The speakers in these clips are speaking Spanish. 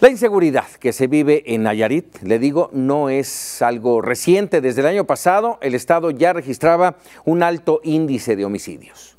La inseguridad que se vive en Nayarit, le digo, no es algo reciente. Desde el año pasado, el Estado ya registraba un alto índice de homicidios.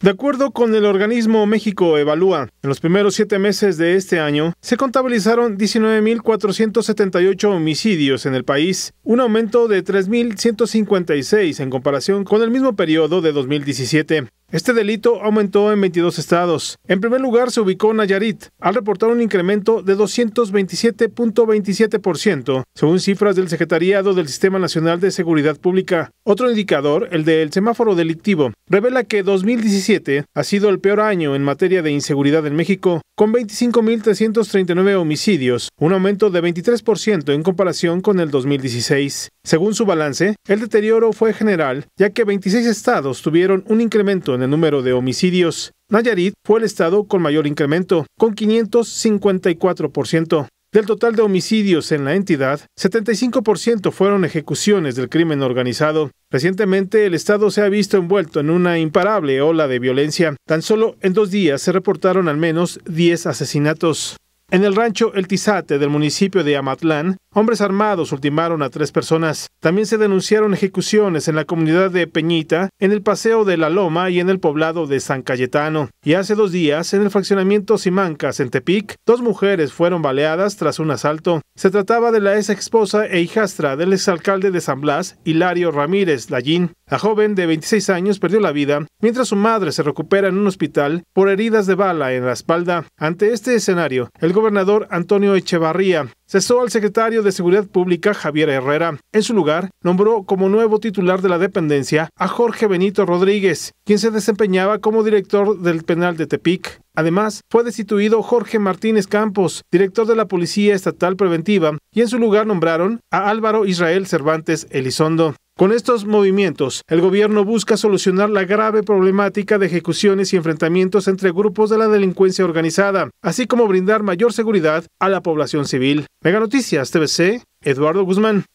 De acuerdo con el organismo México Evalúa, en los primeros siete meses de este año se contabilizaron 19.478 homicidios en el país, un aumento de 3.156 en comparación con el mismo periodo de 2017. Este delito aumentó en 22 estados. En primer lugar se ubicó Nayarit, al reportar un incremento de 227.27%, según cifras del Secretariado del Sistema Nacional de Seguridad Pública. Otro indicador, el del semáforo delictivo, revela que 2017 ha sido el peor año en materia de inseguridad en México, con 25.339 homicidios, un aumento de 23% en comparación con el 2016. Según su balance, el deterioro fue general, ya que 26 estados tuvieron un incremento en el número de homicidios. Nayarit fue el estado con mayor incremento, con 554%. Del total de homicidios en la entidad, 75% fueron ejecuciones del crimen organizado. Recientemente, el Estado se ha visto envuelto en una imparable ola de violencia. Tan solo en dos días se reportaron al menos 10 asesinatos. En el rancho El Tizate del municipio de Amatlán, Hombres armados ultimaron a tres personas. También se denunciaron ejecuciones en la comunidad de Peñita, en el Paseo de la Loma y en el poblado de San Cayetano. Y hace dos días, en el fraccionamiento Simancas, en Tepic, dos mujeres fueron baleadas tras un asalto. Se trataba de la ex esposa e hijastra del exalcalde de San Blas, Hilario Ramírez Lallín. La joven de 26 años perdió la vida mientras su madre se recupera en un hospital por heridas de bala en la espalda. Ante este escenario, el gobernador Antonio Echevarría cesó al secretario de Seguridad Pública Javier Herrera. En su lugar, nombró como nuevo titular de la dependencia a Jorge Benito Rodríguez, quien se desempeñaba como director del penal de Tepic. Además, fue destituido Jorge Martínez Campos, director de la Policía Estatal Preventiva, y en su lugar nombraron a Álvaro Israel Cervantes Elizondo. Con estos movimientos, el gobierno busca solucionar la grave problemática de ejecuciones y enfrentamientos entre grupos de la delincuencia organizada, así como brindar mayor seguridad a la población civil. Mega Noticias TVC, Eduardo Guzmán.